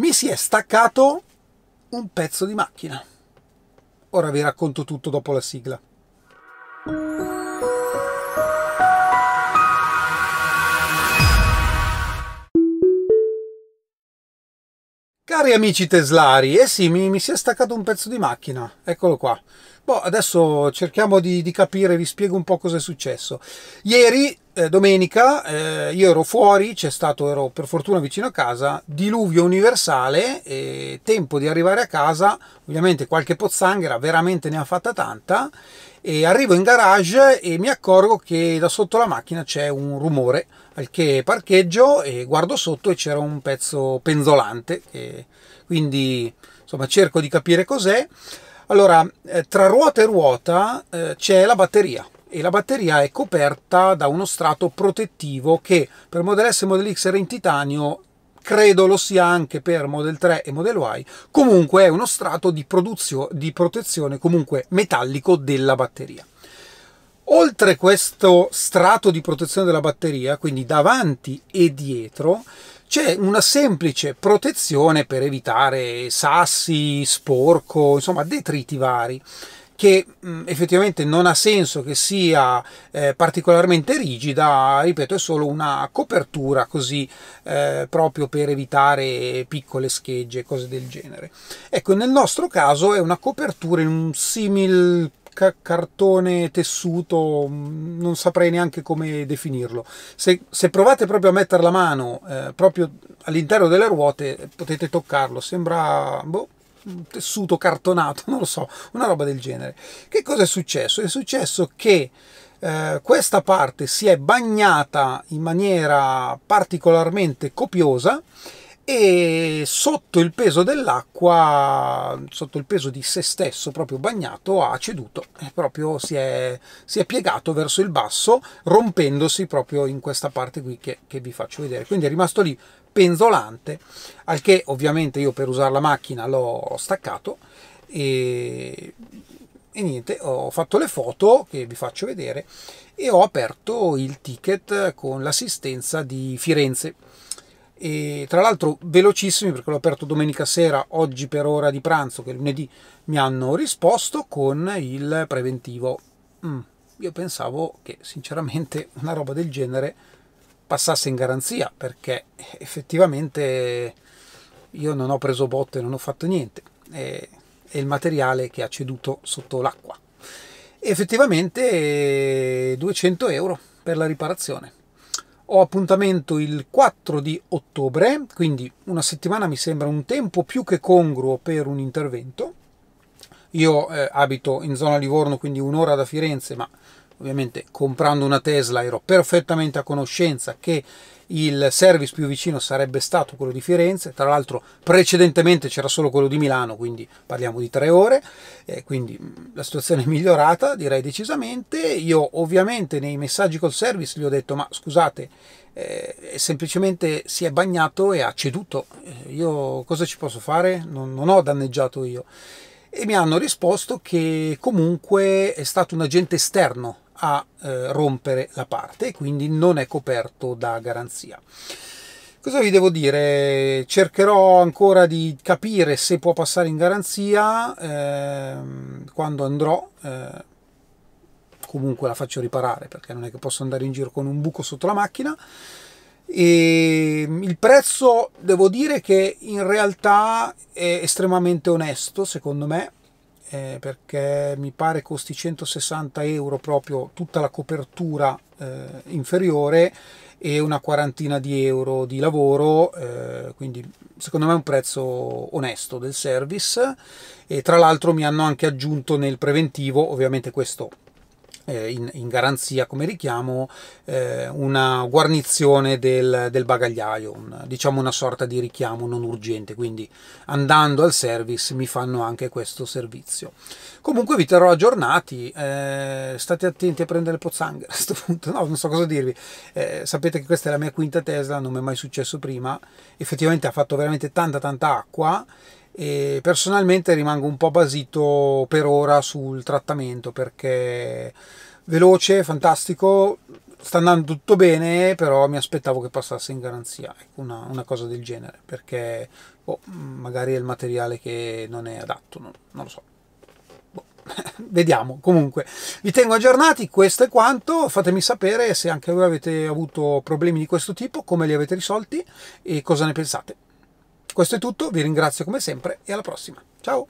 mi si è staccato un pezzo di macchina. Ora vi racconto tutto dopo la sigla. Cari amici teslari, eh sì, mi, mi, si è staccato un pezzo di macchina, eccolo qua. Boh, adesso cerchiamo di, di capire, vi spiego un po' cosa è successo. Ieri, eh, domenica, eh, io ero fuori, c'è stato, ero per fortuna vicino a casa, diluvio universale, e tempo di arrivare a casa, ovviamente qualche pozzanghera, veramente ne ha fatta tanta, e arrivo in garage e mi accorgo che da sotto la macchina c'è un rumore al che parcheggio e guardo sotto e c'era un pezzo penzolante che, quindi insomma cerco di capire cos'è allora eh, tra ruota e ruota eh, c'è la batteria e la batteria è coperta da uno strato protettivo che per Model S e Model X era in titanio credo lo sia anche per Model 3 e Model Y, comunque è uno strato di, di protezione comunque metallico della batteria. Oltre questo strato di protezione della batteria, quindi davanti e dietro, c'è una semplice protezione per evitare sassi, sporco, insomma detriti vari che mh, mm, effettivamente non ha senso che sia eh, particolarmente rigida, ripeto, è solo una copertura così eh, proprio per evitare piccole schegge e cose del genere. Ecco, nel nostro caso è una copertura in un simil cartone tessuto, mm, non saprei neanche come definirlo. Se, se provate proprio a mettere la mano eh, proprio all'interno delle ruote potete toccarlo, sembra boh, tessuto cartonato, non lo so, una roba del genere. Che cosa è successo? È successo che eh, questa parte si è bagnata in maniera particolarmente copiosa e sotto il peso dell'acqua, sotto il peso di se stesso proprio bagnato, ha ceduto e proprio si è, si è, piegato verso il basso rompendosi proprio in questa parte qui che, che vi faccio vedere. Quindi è rimasto lì penzolante, al che ovviamente io per usare la macchina l'ho staccato e e niente, ho fatto le foto che vi faccio vedere e ho aperto il ticket con l'assistenza di Firenze. E tra l'altro velocissimi perché l'ho aperto domenica sera, oggi per ora di pranzo, che lunedì mi hanno risposto con il preventivo. Mm, io pensavo che sinceramente una roba del genere passasse in garanzia perché effettivamente io non ho preso botte, non ho fatto niente. È, il materiale che ha ceduto sotto l'acqua. Effettivamente 200 euro per la riparazione ho appuntamento il 4 di ottobre, quindi una settimana mi sembra un tempo più che congruo per un intervento. Io eh, abito in zona Livorno, quindi un'ora da Firenze, ma ovviamente comprando una Tesla ero perfettamente a conoscenza che il service più vicino sarebbe stato quello di Firenze, tra l'altro precedentemente c'era solo quello di Milano, quindi parliamo di tre ore, quindi mm, la situazione è migliorata direi decisamente. Io ovviamente nei messaggi col service gli ho detto ma scusate, eh, semplicemente si è bagnato e ha ceduto, eh, io cosa ci posso fare? non, non ho danneggiato io e mi hanno risposto che comunque è stato un agente esterno a eh, rompere la parte e quindi non è coperto da garanzia. Cosa vi devo dire? Cercherò ancora di capire se può passare in garanzia ehm, quando andrò. Eh, comunque la faccio riparare perché non è che posso andare in giro con un buco sotto la macchina. E ehm, il prezzo devo dire che in realtà è estremamente onesto secondo me eh, perché mi pare costi 160 euro proprio tutta la copertura eh, inferiore e una quarantina di euro di lavoro, eh, quindi secondo me è un prezzo onesto del service e tra l'altro mi hanno anche aggiunto nel preventivo, ovviamente questo eh, in, in, garanzia come richiamo eh, una guarnizione del, del bagagliaio, un, diciamo una sorta di richiamo non urgente, quindi andando al service mi fanno anche questo servizio. Comunque vi terrò aggiornati, eh, state attenti a prendere pozzanghere a questo punto, no, non so cosa dirvi, eh, sapete che questa è la mia quinta Tesla, non mi è mai successo prima, effettivamente ha fatto veramente tanta tanta acqua, e personalmente rimango un po' basito per ora sul trattamento perché veloce, fantastico, sta andando tutto bene, però mi aspettavo che passasse in garanzia, ecco, una, una cosa del genere, perché boh, magari è il materiale che non è adatto, non, non lo so. Boh, vediamo, comunque vi tengo aggiornati, questo è quanto, fatemi sapere se anche voi avete avuto problemi di questo tipo, come li avete risolti e cosa ne pensate. Questo è tutto, vi ringrazio come sempre e alla prossima. Ciao!